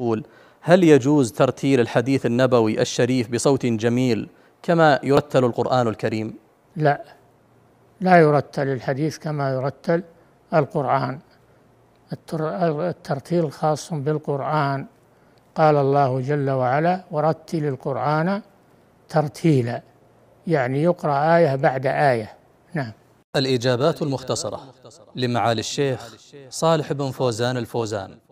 يقول هل يجوز ترتيل الحديث النبوي الشريف بصوت جميل كما يرتل القرآن الكريم لا لا يرتل الحديث كما يرتل القرآن الترتيل خاص بالقرآن قال الله جل وعلا ورتل القرآن ترتيلا يعني يقرأ آية بعد آية نعم الإجابات المختصرة لمعالي الشيخ صالح بن فوزان الفوزان